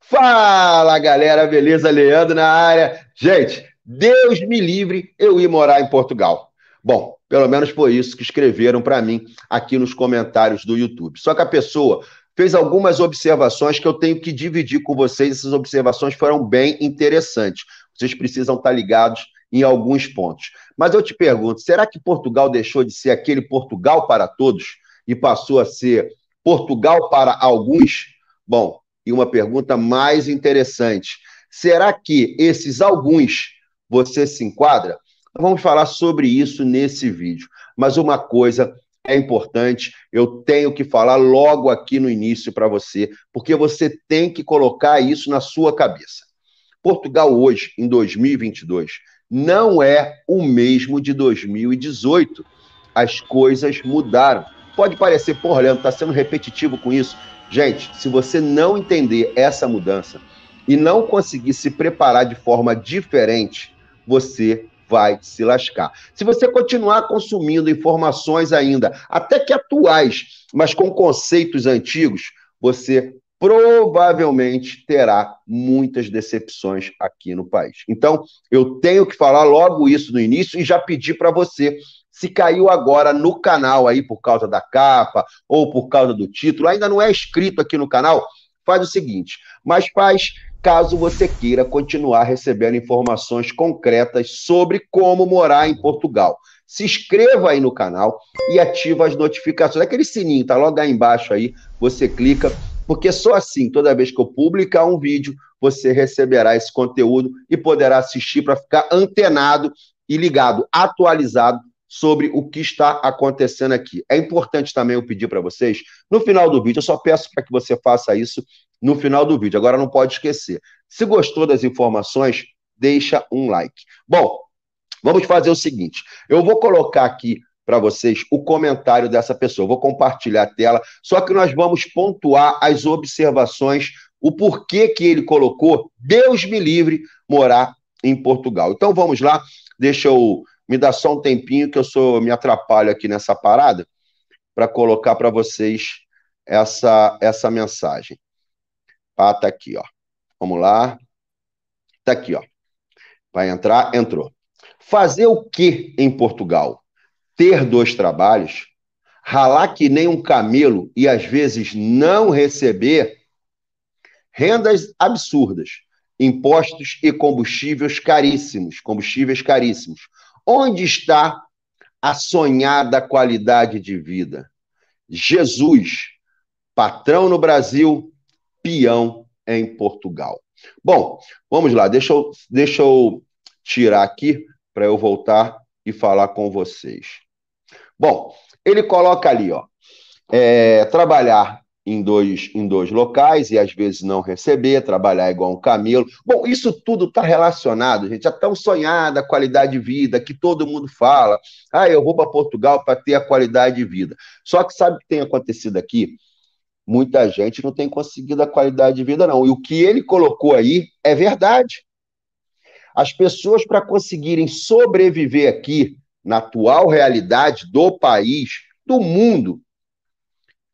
Fala galera, beleza? Leandro na área. Gente, Deus me livre eu ir morar em Portugal. Bom, pelo menos foi isso que escreveram para mim aqui nos comentários do YouTube. Só que a pessoa fez algumas observações que eu tenho que dividir com vocês. Essas observações foram bem interessantes. Vocês precisam estar tá ligados em alguns pontos. Mas eu te pergunto, será que Portugal deixou de ser aquele Portugal para todos e passou a ser Portugal para alguns? Bom, e uma pergunta mais interessante. Será que esses alguns você se enquadra? Então, vamos falar sobre isso nesse vídeo. Mas uma coisa é importante, eu tenho que falar logo aqui no início para você, porque você tem que colocar isso na sua cabeça. Portugal hoje, em 2022, não é o mesmo de 2018. As coisas mudaram. Pode parecer, porra, Leandro, tá sendo repetitivo com isso. Gente, se você não entender essa mudança e não conseguir se preparar de forma diferente, você vai se lascar. Se você continuar consumindo informações ainda, até que atuais, mas com conceitos antigos, você provavelmente terá muitas decepções aqui no país. Então, eu tenho que falar logo isso no início e já pedi para você se caiu agora no canal aí por causa da capa ou por causa do título, ainda não é inscrito aqui no canal, faz o seguinte. Mas faz caso você queira continuar recebendo informações concretas sobre como morar em Portugal. Se inscreva aí no canal e ativa as notificações. Aquele sininho tá logo aí embaixo aí, você clica, porque só assim, toda vez que eu publicar um vídeo, você receberá esse conteúdo e poderá assistir para ficar antenado e ligado, atualizado sobre o que está acontecendo aqui. É importante também eu pedir para vocês, no final do vídeo, eu só peço para que você faça isso no final do vídeo. Agora não pode esquecer. Se gostou das informações, deixa um like. Bom, vamos fazer o seguinte. Eu vou colocar aqui para vocês o comentário dessa pessoa. vou compartilhar a tela, só que nós vamos pontuar as observações, o porquê que ele colocou, Deus me livre, morar em Portugal. Então vamos lá, deixa eu me dá só um tempinho que eu sou me atrapalho aqui nessa parada para colocar para vocês essa essa mensagem. Ah, tá aqui, ó. Vamos lá. Tá aqui, ó. Vai entrar, entrou. Fazer o que em Portugal? Ter dois trabalhos? Ralar que nem um camelo e às vezes não receber rendas absurdas, impostos e combustíveis caríssimos, combustíveis caríssimos. Onde está a sonhada qualidade de vida? Jesus, patrão no Brasil, peão em Portugal. Bom, vamos lá, deixa eu, deixa eu tirar aqui para eu voltar e falar com vocês. Bom, ele coloca ali, ó, é, trabalhar em dois, em dois locais e às vezes não receber, trabalhar igual um camelo. Bom, isso tudo está relacionado, gente, a tão sonhada qualidade de vida que todo mundo fala. Ah, eu vou para Portugal para ter a qualidade de vida. Só que sabe o que tem acontecido aqui? Muita gente não tem conseguido a qualidade de vida, não. E o que ele colocou aí é verdade. As pessoas, para conseguirem sobreviver aqui, na atual realidade do país, do mundo,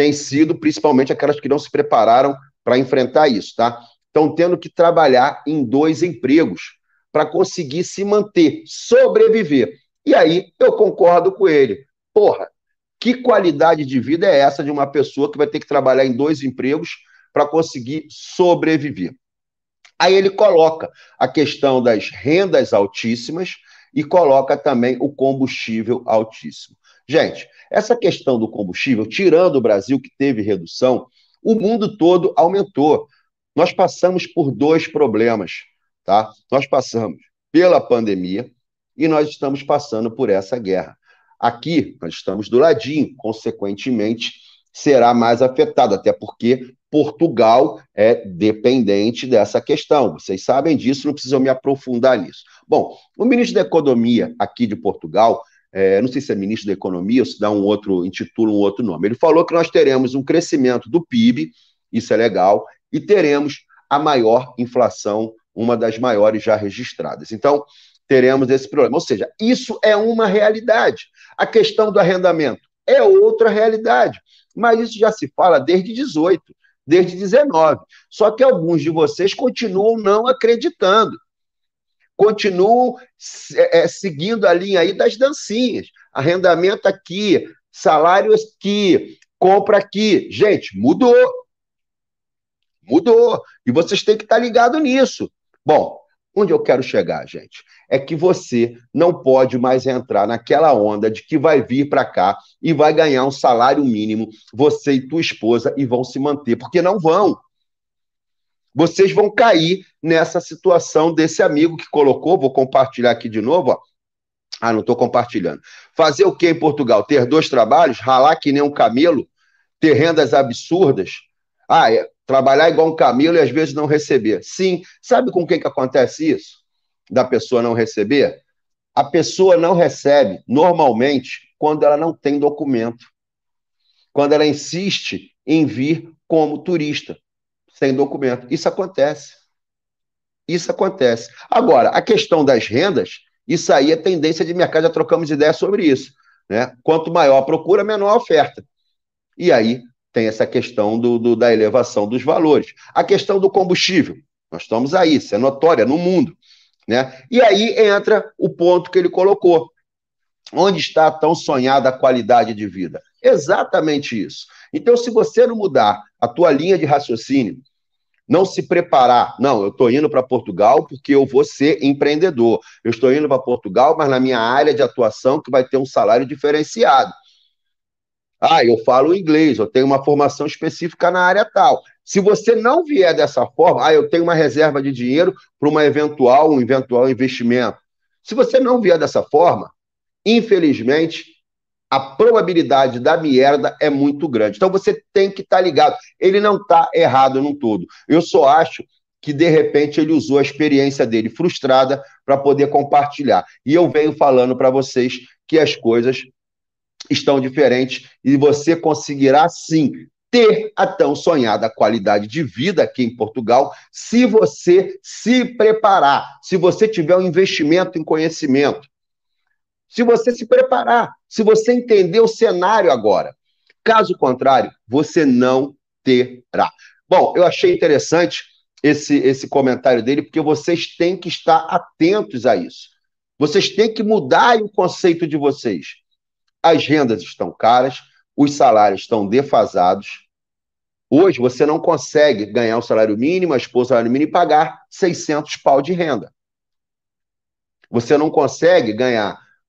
têm sido principalmente aquelas que não se prepararam para enfrentar isso, tá? Estão tendo que trabalhar em dois empregos para conseguir se manter, sobreviver. E aí eu concordo com ele. Porra, que qualidade de vida é essa de uma pessoa que vai ter que trabalhar em dois empregos para conseguir sobreviver? Aí ele coloca a questão das rendas altíssimas e coloca também o combustível altíssimo. Gente, essa questão do combustível, tirando o Brasil, que teve redução, o mundo todo aumentou. Nós passamos por dois problemas, tá? Nós passamos pela pandemia e nós estamos passando por essa guerra. Aqui, nós estamos do ladinho, consequentemente, será mais afetado, até porque Portugal é dependente dessa questão. Vocês sabem disso, não precisam me aprofundar nisso. Bom, o ministro da Economia aqui de Portugal é, não sei se é ministro da Economia ou se dá um outro, intitula um outro nome. Ele falou que nós teremos um crescimento do PIB, isso é legal, e teremos a maior inflação, uma das maiores já registradas. Então, teremos esse problema. Ou seja, isso é uma realidade. A questão do arrendamento é outra realidade, mas isso já se fala desde 18, desde 19. Só que alguns de vocês continuam não acreditando continuam é, é, seguindo a linha aí das dancinhas. Arrendamento aqui, salário aqui, compra aqui. Gente, mudou. Mudou. E vocês têm que estar ligados nisso. Bom, onde eu quero chegar, gente? É que você não pode mais entrar naquela onda de que vai vir para cá e vai ganhar um salário mínimo, você e tua esposa, e vão se manter, porque não vão vocês vão cair nessa situação desse amigo que colocou, vou compartilhar aqui de novo, ó. Ah, não estou compartilhando. Fazer o que em Portugal? Ter dois trabalhos, ralar que nem um camelo, ter rendas absurdas. Ah, é, trabalhar igual um camelo e às vezes não receber. Sim, sabe com quem que acontece isso? Da pessoa não receber? A pessoa não recebe, normalmente, quando ela não tem documento. Quando ela insiste em vir como turista sem documento. Isso acontece. Isso acontece. Agora, a questão das rendas, isso aí é tendência de mercado, já trocamos ideia sobre isso. Né? Quanto maior a procura, menor a oferta. E aí tem essa questão do, do da elevação dos valores. A questão do combustível. Nós estamos aí, isso é notória no mundo. Né? E aí entra o ponto que ele colocou. Onde está a tão sonhada qualidade de vida? Exatamente isso. Então, se você não mudar a tua linha de raciocínio, não se preparar, não, eu estou indo para Portugal porque eu vou ser empreendedor. Eu estou indo para Portugal, mas na minha área de atuação que vai ter um salário diferenciado. Ah, eu falo inglês, eu tenho uma formação específica na área tal. Se você não vier dessa forma, ah, eu tenho uma reserva de dinheiro para uma eventual, um eventual investimento. Se você não vier dessa forma, infelizmente, a probabilidade da merda é muito grande. Então você tem que estar tá ligado. Ele não está errado no todo. Eu só acho que de repente ele usou a experiência dele frustrada para poder compartilhar. E eu venho falando para vocês que as coisas estão diferentes e você conseguirá sim ter a tão sonhada qualidade de vida aqui em Portugal, se você se preparar, se você tiver um investimento em conhecimento, se você se preparar, se você entender o cenário agora. Caso contrário, você não terá. Bom, eu achei interessante esse, esse comentário dele, porque vocês têm que estar atentos a isso. Vocês têm que mudar o conceito de vocês. As rendas estão caras, os salários estão defasados. Hoje você não consegue ganhar o salário mínimo, expor o salário mínimo e pagar 600 pau de renda. Você não consegue ganhar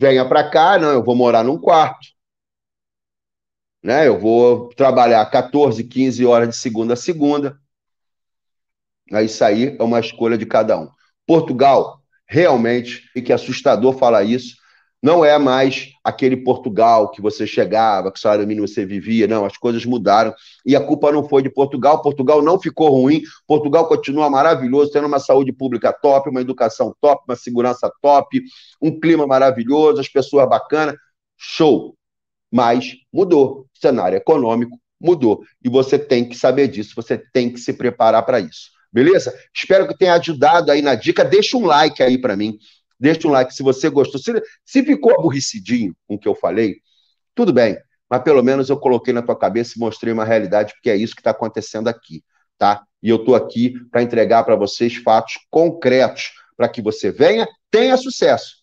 venha para cá, não, eu vou morar num quarto. Né? Eu vou trabalhar 14, 15 horas de segunda a segunda. Isso aí é uma escolha de cada um. Portugal, realmente, e que assustador falar isso, não é mais aquele Portugal que você chegava, que salário mínimo você vivia, não, as coisas mudaram. E a culpa não foi de Portugal, Portugal não ficou ruim, Portugal continua maravilhoso, tendo uma saúde pública top, uma educação top, uma segurança top, um clima maravilhoso, as pessoas bacanas, show. Mas mudou, o cenário econômico mudou. E você tem que saber disso, você tem que se preparar para isso. Beleza? Espero que tenha ajudado aí na dica. Deixa um like aí para mim. Deixa um like se você gostou. Se, se ficou aborrecidinho com o que eu falei, tudo bem. Mas pelo menos eu coloquei na tua cabeça e mostrei uma realidade, porque é isso que está acontecendo aqui, tá? E eu estou aqui para entregar para vocês fatos concretos para que você venha, tenha sucesso.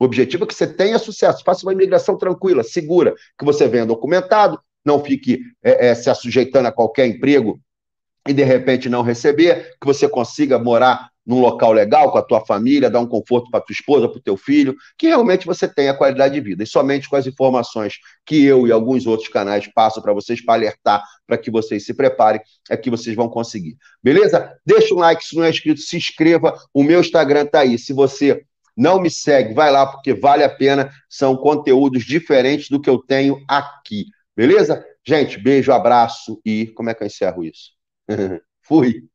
O objetivo é que você tenha sucesso, faça uma imigração tranquila, segura, que você venha documentado, não fique é, é, se sujeitando a qualquer emprego e de repente não receber, que você consiga morar num local legal com a tua família, dar um conforto para tua esposa, para o teu filho, que realmente você tenha qualidade de vida. E somente com as informações que eu e alguns outros canais passam para vocês para alertar, para que vocês se preparem, é que vocês vão conseguir. Beleza? Deixa um like se não é inscrito, se inscreva. O meu Instagram está aí. Se você não me segue, vai lá porque vale a pena. São conteúdos diferentes do que eu tenho aqui. Beleza? Gente, beijo, abraço e como é que eu encerro isso? Fui.